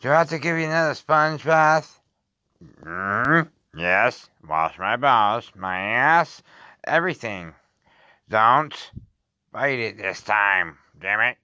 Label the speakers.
Speaker 1: Do I have to give you another sponge bath?
Speaker 2: Mm, yes. Wash my balls, my ass, everything. Don't bite it this time, damn it.